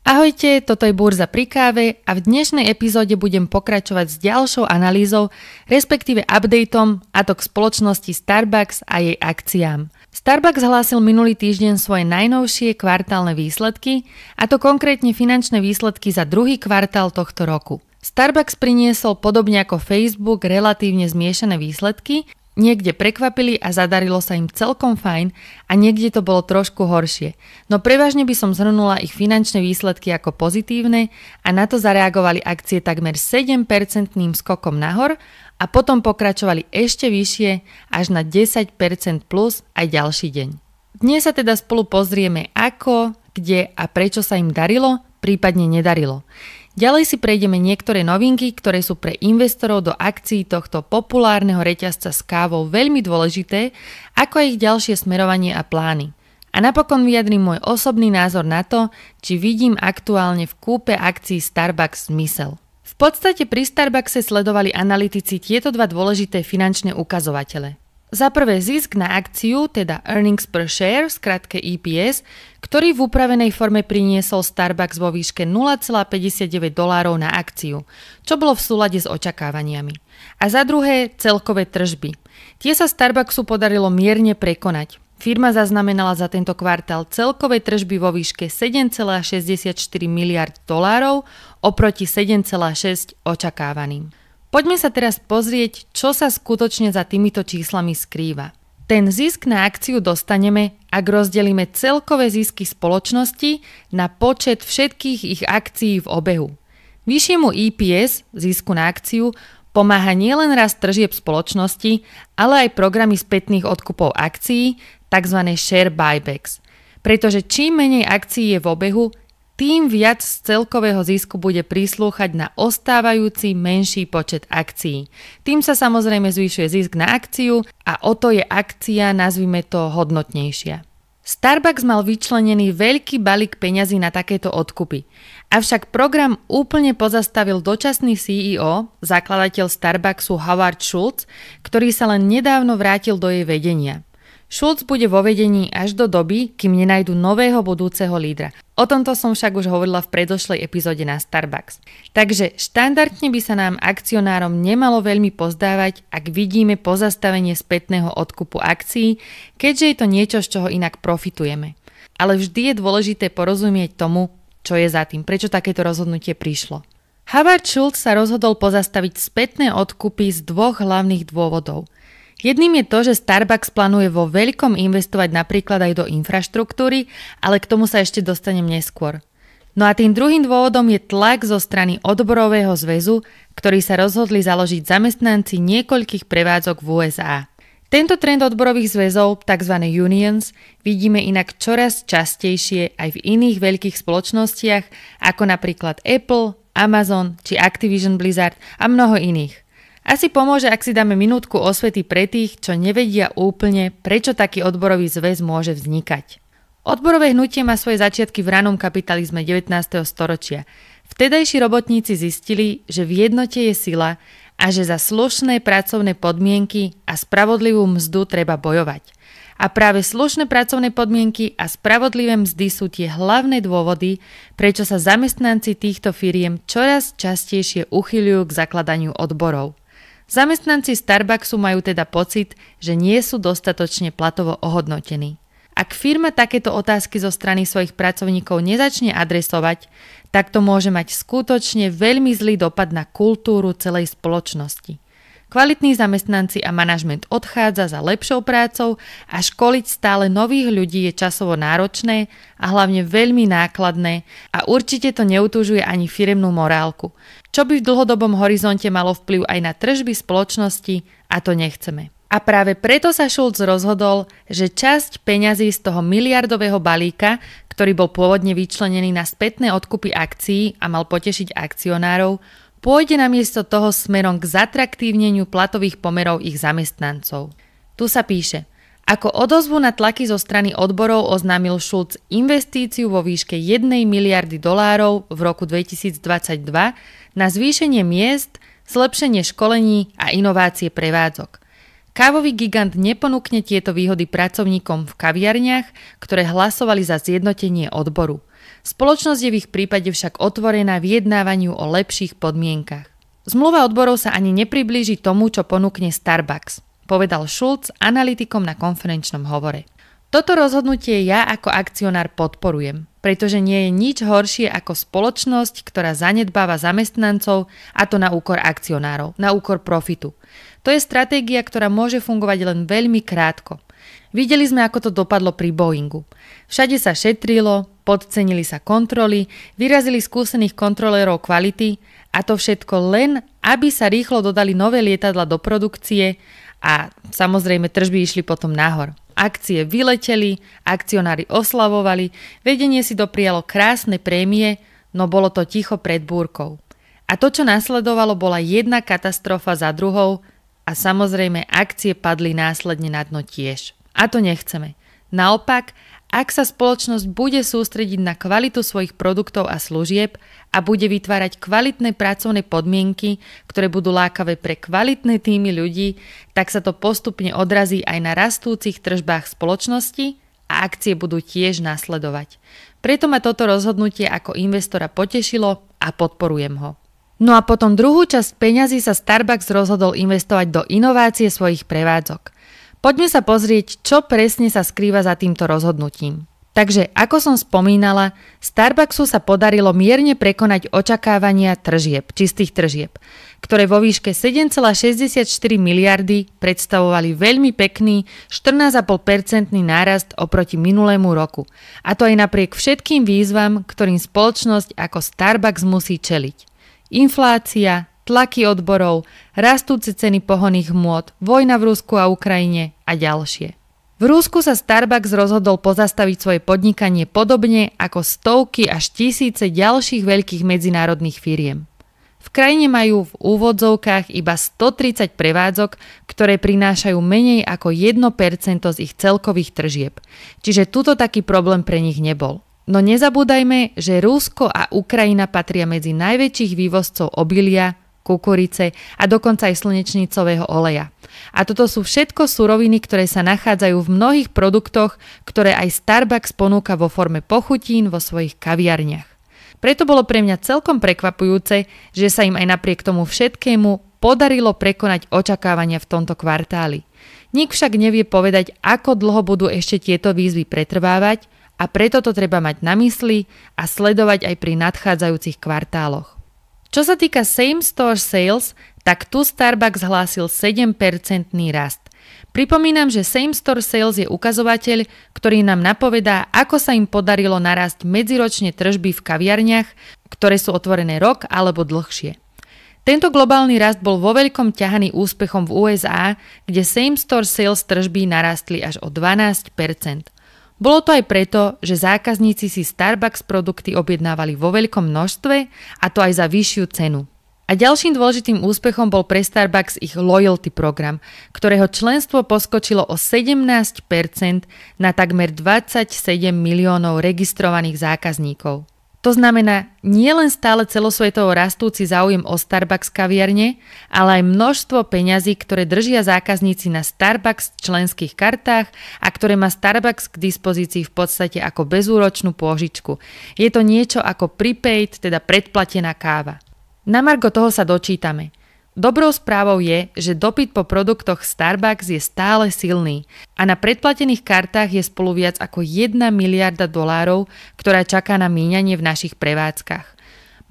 Ahojte, toto je Burza pri káve a v dnešnej epizóde budem pokračovať s ďalšou analýzou, respektíve updateom a to k spoločnosti Starbucks a jej akciám. Starbucks hlásil minulý týždeň svoje najnovšie kvartálne výsledky, a to konkrétne finančné výsledky za druhý kvartál tohto roku. Starbucks priniesol podobne ako Facebook relatívne zmiešané výsledky Niekde prekvapili a zadarilo sa im celkom fajn a niekde to bolo trošku horšie, no prevažne by som zhrnula ich finančné výsledky ako pozitívne a na to zareagovali akcie takmer 7 skokom nahor a potom pokračovali ešte vyššie až na 10% plus aj ďalší deň. Dnes sa teda spolu pozrieme ako, kde a prečo sa im darilo, prípadne nedarilo. Ďalej si prejdeme niektoré novinky, ktoré sú pre investorov do akcií tohto populárneho reťazca s kávou veľmi dôležité, ako aj ich ďalšie smerovanie a plány. A napokon vyjadrím môj osobný názor na to, či vidím aktuálne v kúpe akcií Starbucks zmysel. V podstate pri Starbuckse sledovali analytici tieto dva dôležité finančné ukazovatele. Za prvé zisk na akciu, teda earnings per share, v skratke EPS, ktorý v upravenej forme priniesol Starbucks vo výške 0,59 dolárov na akciu, čo bolo v súlade s očakávaniami. A za druhé celkové tržby. Tie sa Starbucksu podarilo mierne prekonať. Firma zaznamenala za tento kvartál celkové tržby vo výške 7,64 miliard dolárov oproti 7,6 očakávaným. Poďme sa teraz pozrieť, čo sa skutočne za týmito číslami skrýva. Ten zisk na akciu dostaneme, ak rozdelíme celkové zisky spoločnosti na počet všetkých ich akcií v obehu. Vyššiemu EPS, zisku na akciu, pomáha nielen rast tržieb spoločnosti, ale aj programy spätných odkupov akcií, tzv. share buybacks. Pretože čím menej akcií je v obehu, tým viac z celkového zisku bude prislúchať na ostávajúci menší počet akcií. Tým sa samozrejme zvýšuje zisk na akciu a o to je akcia, nazvime to, hodnotnejšia. Starbucks mal vyčlenený veľký balík peňazí na takéto odkupy. Avšak program úplne pozastavil dočasný CEO, zakladateľ Starbucksu Howard Schultz, ktorý sa len nedávno vrátil do jej vedenia. Šulc bude vo vedení až do doby, kým nenajdu nového budúceho lídra. O tomto som však už hovorila v predošlej epizóde na Starbucks. Takže štandardne by sa nám akcionárom nemalo veľmi pozdávať, ak vidíme pozastavenie spätného odkupu akcií, keďže je to niečo, z čoho inak profitujeme. Ale vždy je dôležité porozumieť tomu, čo je za tým, prečo takéto rozhodnutie prišlo. Howard Schultz sa rozhodol pozastaviť spätné odkupy z dvoch hlavných dôvodov – Jedným je to, že Starbucks plánuje vo veľkom investovať napríklad aj do infraštruktúry, ale k tomu sa ešte dostanem neskôr. No a tým druhým dôvodom je tlak zo strany odborového zväzu, ktorý sa rozhodli založiť zamestnanci niekoľkých prevádzok v USA. Tento trend odborových zväzov, tzv. unions, vidíme inak čoraz častejšie aj v iných veľkých spoločnostiach, ako napríklad Apple, Amazon či Activision Blizzard a mnoho iných. Asi pomôže, ak si dáme minútku osvety pre tých, čo nevedia úplne, prečo taký odborový zväz môže vznikať. Odborové hnutie má svoje začiatky v ranom kapitalizme 19. storočia. Vtedajší robotníci zistili, že v jednote je sila a že za slušné pracovné podmienky a spravodlivú mzdu treba bojovať. A práve slušné pracovné podmienky a spravodlivé mzdy sú tie hlavné dôvody, prečo sa zamestnanci týchto firiem čoraz častejšie uchyľujú k zakladaniu odborov. Zamestnanci Starbucksu majú teda pocit, že nie sú dostatočne platovo ohodnotení. Ak firma takéto otázky zo strany svojich pracovníkov nezačne adresovať, tak to môže mať skutočne veľmi zlý dopad na kultúru celej spoločnosti. Kvalitní zamestnanci a manažment odchádza za lepšou prácou a školiť stále nových ľudí je časovo náročné a hlavne veľmi nákladné a určite to neutúžuje ani firemnú morálku, čo by v dlhodobom horizonte malo vplyv aj na tržby spoločnosti a to nechceme. A práve preto sa Schulz rozhodol, že časť peňazí z toho miliardového balíka, ktorý bol pôvodne vyčlenený na spätné odkupy akcií a mal potešiť akcionárov, pôjde namiesto toho smerom k zatraktívneniu platových pomerov ich zamestnancov. Tu sa píše, ako odozvu na tlaky zo strany odborov oznámil Schulz investíciu vo výške 1 miliardy dolárov v roku 2022 na zvýšenie miest, zlepšenie školení a inovácie prevádzok. Kávový gigant neponúkne tieto výhody pracovníkom v kaviarniach, ktoré hlasovali za zjednotenie odboru. Spoločnosť je v ich prípade však otvorená vyjednávaniu o lepších podmienkach. Zmluva odborov sa ani nepriblíži tomu, čo ponúkne Starbucks, povedal Schulz analytikom na konferenčnom hovore. Toto rozhodnutie ja ako akcionár podporujem, pretože nie je nič horšie ako spoločnosť, ktorá zanedbáva zamestnancov a to na úkor akcionárov, na úkor profitu. To je stratégia, ktorá môže fungovať len veľmi krátko. Videli sme, ako to dopadlo pri Boeingu. Všade sa šetrilo, podcenili sa kontroly, vyrazili skúsených kontrolérov kvality a to všetko len, aby sa rýchlo dodali nové lietadla do produkcie a samozrejme tržby išli potom nahor. Akcie vyleteli, akcionári oslavovali, vedenie si doprialo krásne prémie, no bolo to ticho pred búrkou. A to, čo nasledovalo, bola jedna katastrofa za druhou a samozrejme akcie padli následne na dno tiež. A to nechceme. Naopak, ak sa spoločnosť bude sústrediť na kvalitu svojich produktov a služieb a bude vytvárať kvalitné pracovné podmienky, ktoré budú lákavé pre kvalitné týmy ľudí, tak sa to postupne odrazí aj na rastúcich tržbách spoločnosti a akcie budú tiež nasledovať. Preto ma toto rozhodnutie ako investora potešilo a podporujem ho. No a potom druhú časť peňazí sa Starbucks rozhodol investovať do inovácie svojich prevádzok – Poďme sa pozrieť, čo presne sa skrýva za týmto rozhodnutím. Takže, ako som spomínala, Starbucksu sa podarilo mierne prekonať očakávania tržieb, čistých tržieb, ktoré vo výške 7,64 miliardy predstavovali veľmi pekný 14,5-percentný nárast oproti minulému roku. A to aj napriek všetkým výzvam, ktorým spoločnosť ako Starbucks musí čeliť. Inflácia, tlaky odborov, rastúce ceny pohoných hmôt, vojna v Rusku a Ukrajine a ďalšie. V Rúsku sa Starbucks rozhodol pozastaviť svoje podnikanie podobne ako stovky až tisíce ďalších veľkých medzinárodných firiem. V krajine majú v úvodzovkách iba 130 prevádzok, ktoré prinášajú menej ako 1% z ich celkových tržieb, čiže tuto taký problém pre nich nebol. No nezabúdajme, že Rusko a Ukrajina patria medzi najväčších vývozcov obilia, kukurice a dokonca aj slnečnicového oleja. A toto sú všetko suroviny, ktoré sa nachádzajú v mnohých produktoch, ktoré aj Starbucks ponúka vo forme pochutín vo svojich kaviarniach. Preto bolo pre mňa celkom prekvapujúce, že sa im aj napriek tomu všetkému podarilo prekonať očakávania v tomto kvartáli. Nik však nevie povedať, ako dlho budú ešte tieto výzvy pretrvávať a preto to treba mať na mysli a sledovať aj pri nadchádzajúcich kvartáloch. Čo sa týka same store sales, tak tu Starbucks hlásil 7-percentný rast. Pripomínam, že same store sales je ukazovateľ, ktorý nám napovedá, ako sa im podarilo narásť medziročne tržby v kaviarniach, ktoré sú otvorené rok alebo dlhšie. Tento globálny rast bol vo veľkom ťahaný úspechom v USA, kde same store sales tržby narastli až o 12 bolo to aj preto, že zákazníci si Starbucks produkty objednávali vo veľkom množstve a to aj za vyššiu cenu. A ďalším dôležitým úspechom bol pre Starbucks ich loyalty program, ktorého členstvo poskočilo o 17% na takmer 27 miliónov registrovaných zákazníkov. To znamená nielen stále celosvetovo rastúci záujem o Starbucks kaviarne, ale aj množstvo peňazí, ktoré držia zákazníci na Starbucks členských kartách a ktoré má Starbucks k dispozícii v podstate ako bezúročnú pôžičku. Je to niečo ako prepaid, teda predplatená káva. Na margo toho sa dočítame – Dobrou správou je, že dopyt po produktoch Starbucks je stále silný a na predplatených kartách je spolu viac ako 1 miliarda dolárov, ktorá čaká na míňanie v našich prevádzkach.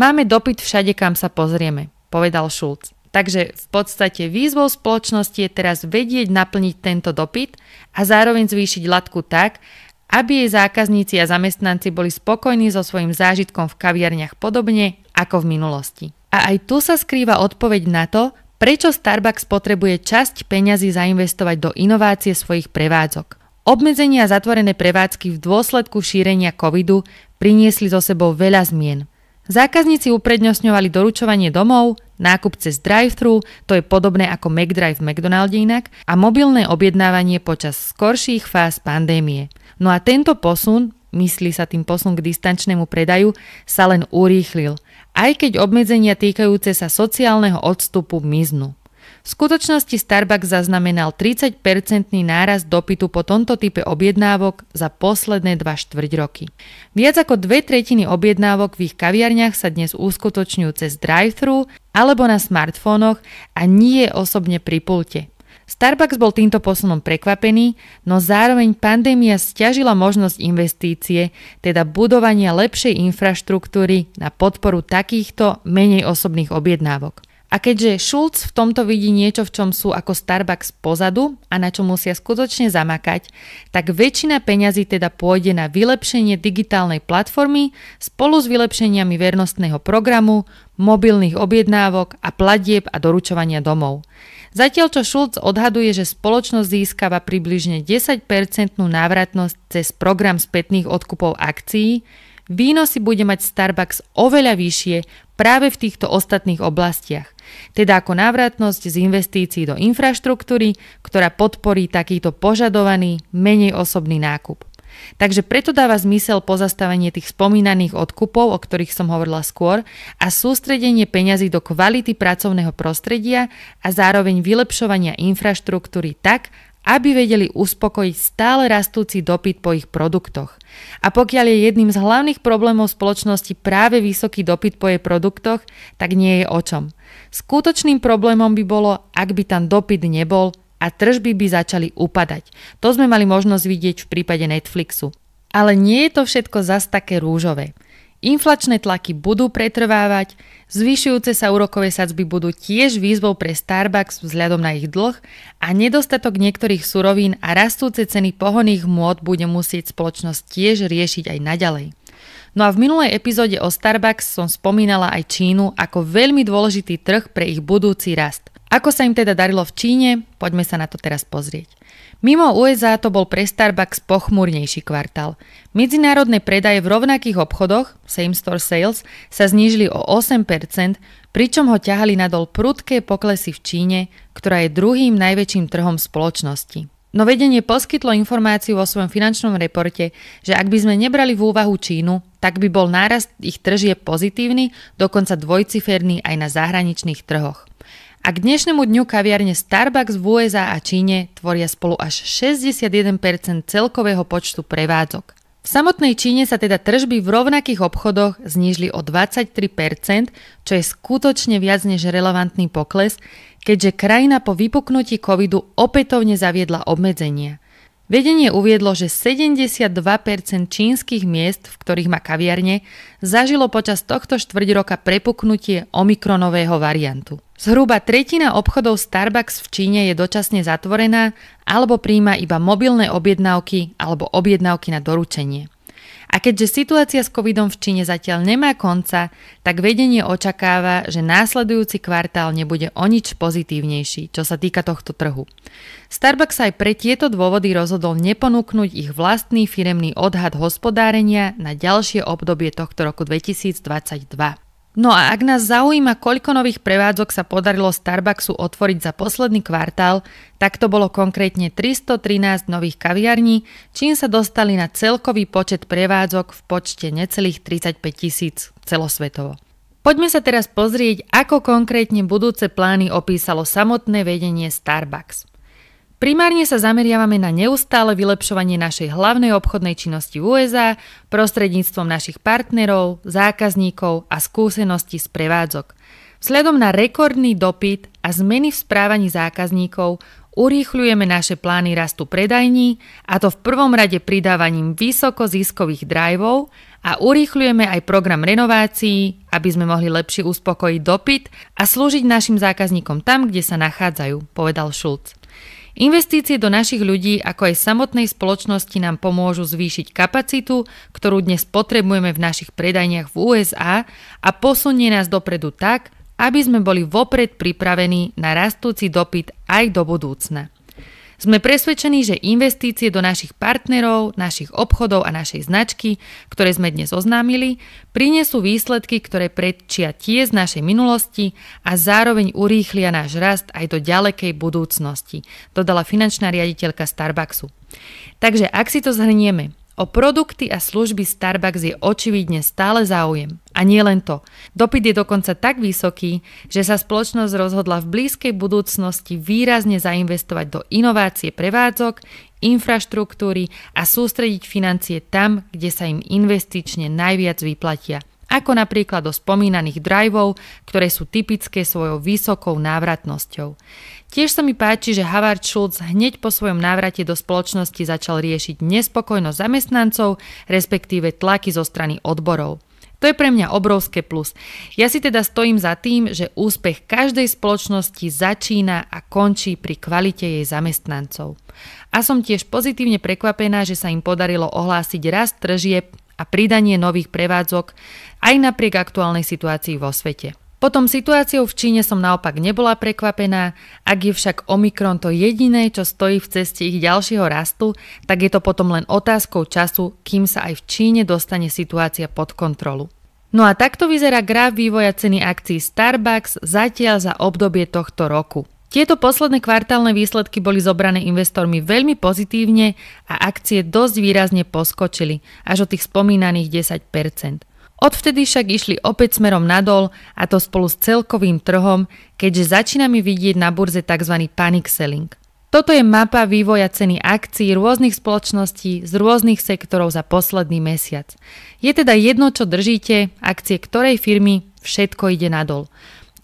Máme dopyt všade, kam sa pozrieme, povedal Schulz. Takže v podstate výzvou spoločnosti je teraz vedieť naplniť tento dopyt a zároveň zvýšiť latku tak, aby jej zákazníci a zamestnanci boli spokojní so svojím zážitkom v kaviarniach podobne ako v minulosti. A aj tu sa skrýva odpoveď na to, prečo Starbucks potrebuje časť peňazí zainvestovať do inovácie svojich prevádzok. Obmedzenia a zatvorené prevádzky v dôsledku šírenia covidu priniesli zo sebou veľa zmien. Zákazníci uprednostňovali doručovanie domov, nákup cez drive-thru, to je podobné ako McDrive v McDonalde inak, a mobilné objednávanie počas skorších fáz pandémie. No a tento posun, myslí sa tým posun k distančnému predaju, sa len urýchlil – aj keď obmedzenia týkajúce sa sociálneho odstupu miznú. V skutočnosti Starbucks zaznamenal 30-percentný náraz dopytu po tomto type objednávok za posledné dva štvrť roky. Viac ako dve tretiny objednávok v ich kaviarniach sa dnes uskutočňujú cez drive-thru alebo na smartfónoch a nie osobne pri pulte. Starbucks bol týmto posunom prekvapený, no zároveň pandémia stiažila možnosť investície, teda budovania lepšej infraštruktúry na podporu takýchto menej osobných objednávok. A keďže Schulz v tomto vidí niečo, v čom sú ako Starbucks pozadu a na čo musia skutočne zamakať, tak väčšina peňazí teda pôjde na vylepšenie digitálnej platformy spolu s vylepšeniami vernostného programu, mobilných objednávok a platieb a doručovania domov. Zatiaľ, čo Schulz odhaduje, že spoločnosť získava približne 10-percentnú návratnosť cez program spätných odkupov akcií, výnosy bude mať Starbucks oveľa vyššie práve v týchto ostatných oblastiach, teda ako návratnosť z investícií do infraštruktúry, ktorá podporí takýto požadovaný, menej osobný nákup. Takže preto dáva zmysel pozastavenie tých spomínaných odkupov, o ktorých som hovorila skôr, a sústredenie peňazí do kvality pracovného prostredia a zároveň vylepšovania infraštruktúry tak, aby vedeli uspokojiť stále rastúci dopyt po ich produktoch. A pokiaľ je jedným z hlavných problémov spoločnosti práve vysoký dopyt po jej produktoch, tak nie je o čom. Skutočným problémom by bolo, ak by tam dopyt nebol a tržby by začali upadať. To sme mali možnosť vidieť v prípade Netflixu. Ale nie je to všetko zas také rúžové. Inflačné tlaky budú pretrvávať, zvyšujúce sa úrokové sadzby budú tiež výzvou pre Starbucks vzhľadom na ich dlh a nedostatok niektorých surovín a rastúce ceny pohoných môd bude musieť spoločnosť tiež riešiť aj naďalej. No a v minulej epizóde o Starbucks som spomínala aj Čínu ako veľmi dôležitý trh pre ich budúci rast – ako sa im teda darilo v Číne, poďme sa na to teraz pozrieť. Mimo USA to bol pre Starbucks pochmúrnejší kvartál. Medzinárodné predaje v rovnakých obchodoch, same store sales, sa znížili o 8%, pričom ho ťahali nadol prudké poklesy v Číne, ktorá je druhým najväčším trhom spoločnosti. No vedenie poskytlo informáciu vo svojom finančnom reporte, že ak by sme nebrali v úvahu Čínu, tak by bol nárast ich tržie pozitívny, dokonca dvojciferný aj na zahraničných trhoch. A k dnešnému dňu kaviarne Starbucks v USA a Číne tvoria spolu až 61% celkového počtu prevádzok. V samotnej Číne sa teda tržby v rovnakých obchodoch znížili o 23%, čo je skutočne viac než relevantný pokles, keďže krajina po vypuknutí covidu opätovne zaviedla obmedzenia – Vedenie uviedlo, že 72% čínskych miest, v ktorých má kaviarne, zažilo počas tohto štvrť roka prepuknutie omikronového variantu. Zhruba tretina obchodov Starbucks v Číne je dočasne zatvorená alebo príjma iba mobilné objednávky alebo objednávky na doručenie. A keďže situácia s covidom v Číne zatiaľ nemá konca, tak vedenie očakáva, že následujúci kvartál nebude o nič pozitívnejší, čo sa týka tohto trhu. Starbucks aj pre tieto dôvody rozhodol neponúknuť ich vlastný firemný odhad hospodárenia na ďalšie obdobie tohto roku 2022. No a ak nás zaujíma, koľko nových prevádzok sa podarilo Starbucksu otvoriť za posledný kvartál, tak to bolo konkrétne 313 nových kaviarní, čím sa dostali na celkový počet prevádzok v počte necelých 35 tisíc celosvetovo. Poďme sa teraz pozrieť, ako konkrétne budúce plány opísalo samotné vedenie Starbucks. Primárne sa zameriavame na neustále vylepšovanie našej hlavnej obchodnej činnosti v USA prostredníctvom našich partnerov, zákazníkov a skúseností z prevádzok. Vzhľadom na rekordný dopyt a zmeny v správaní zákazníkov urýchľujeme naše plány rastu predajní a to v prvom rade pridávaním vysoko ziskových drajvov a urýchľujeme aj program renovácií, aby sme mohli lepšie uspokojiť dopyt a slúžiť našim zákazníkom tam, kde sa nachádzajú, povedal Šulc. Investície do našich ľudí ako aj samotnej spoločnosti nám pomôžu zvýšiť kapacitu, ktorú dnes potrebujeme v našich predajniach v USA a posunie nás dopredu tak, aby sme boli vopred pripravení na rastúci dopyt aj do budúcna. Sme presvedčení, že investície do našich partnerov, našich obchodov a našej značky, ktoré sme dnes oznámili, prinesú výsledky, ktoré predčia tie z našej minulosti a zároveň urýchlia náš rast aj do ďalekej budúcnosti, dodala finančná riaditeľka Starbucksu. Takže ak si to zhrnieme, O produkty a služby Starbucks je očividne stále záujem. A nie len to. Dopyt je dokonca tak vysoký, že sa spoločnosť rozhodla v blízkej budúcnosti výrazne zainvestovať do inovácie prevádzok, infraštruktúry a sústrediť financie tam, kde sa im investične najviac vyplatia – ako napríklad do spomínaných driveov, ktoré sú typické svojou vysokou návratnosťou. Tiež sa mi páči, že Havard Schultz hneď po svojom návrate do spoločnosti začal riešiť nespokojnosť zamestnancov, respektíve tlaky zo strany odborov. To je pre mňa obrovské plus. Ja si teda stojím za tým, že úspech každej spoločnosti začína a končí pri kvalite jej zamestnancov. A som tiež pozitívne prekvapená, že sa im podarilo ohlásiť rast tržieb a pridanie nových prevádzok aj napriek aktuálnej situácii vo svete. Potom situáciou v Číne som naopak nebola prekvapená, ak je však Omikron to jediné, čo stojí v ceste ich ďalšieho rastu, tak je to potom len otázkou času, kým sa aj v Číne dostane situácia pod kontrolu. No a takto vyzerá graf vývoja ceny akcií Starbucks zatiaľ za obdobie tohto roku. Tieto posledné kvartálne výsledky boli zobrané investormi veľmi pozitívne a akcie dosť výrazne poskočili, až o tých spomínaných 10 Odvtedy však išli opäť smerom nadol a to spolu s celkovým trhom, keďže začíname vidieť na burze tzv. panic selling. Toto je mapa vývoja ceny akcií rôznych spoločností z rôznych sektorov za posledný mesiac. Je teda jedno, čo držíte, akcie ktorej firmy, všetko ide nadol.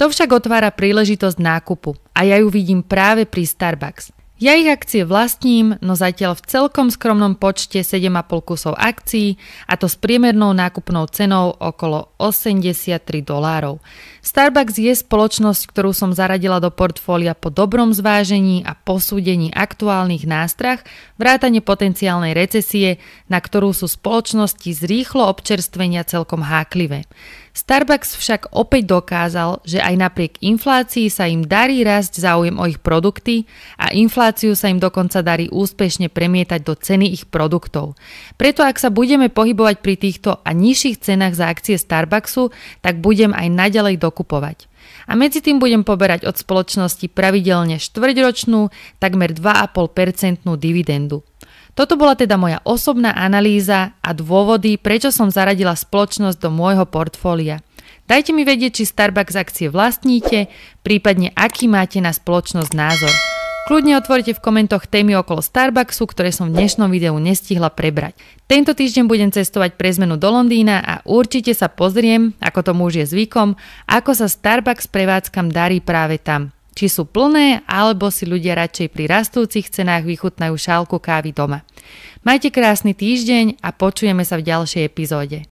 To však otvára príležitosť nákupu a ja ju vidím práve pri Starbucks. Ja ich akcie vlastním, no zatiaľ v celkom skromnom počte 7,5 kusov akcií a to s priemernou nákupnou cenou okolo 83 dolárov. Starbucks je spoločnosť, ktorú som zaradila do portfólia po dobrom zvážení a posúdení aktuálnych nástrach vrátane potenciálnej recesie, na ktorú sú spoločnosti z rýchlo občerstvenia celkom háklivé. Starbucks však opäť dokázal, že aj napriek inflácii sa im darí rásť záujem o ich produkty a infláciu sa im dokonca darí úspešne premietať do ceny ich produktov. Preto ak sa budeme pohybovať pri týchto a nižších cenách za akcie Starbucksu, tak budem aj naďalej dokupovať. A medzi tým budem poberať od spoločnosti pravidelne štvrťročnú, takmer 2,5% dividendu. Toto bola teda moja osobná analýza a dôvody, prečo som zaradila spoločnosť do môjho portfólia. Dajte mi vedieť, či Starbucks akcie vlastníte, prípadne aký máte na spoločnosť názor. Kľudne otvorite v komentoch témy okolo Starbucksu, ktoré som v dnešnom videu nestihla prebrať. Tento týždeň budem cestovať pre zmenu do Londýna a určite sa pozriem, ako to už je zvykom, ako sa Starbucks prevádzkam darí práve tam či sú plné, alebo si ľudia radšej pri rastúcich cenách vychutnajú šálku kávy doma. Majte krásny týždeň a počujeme sa v ďalšej epizóde.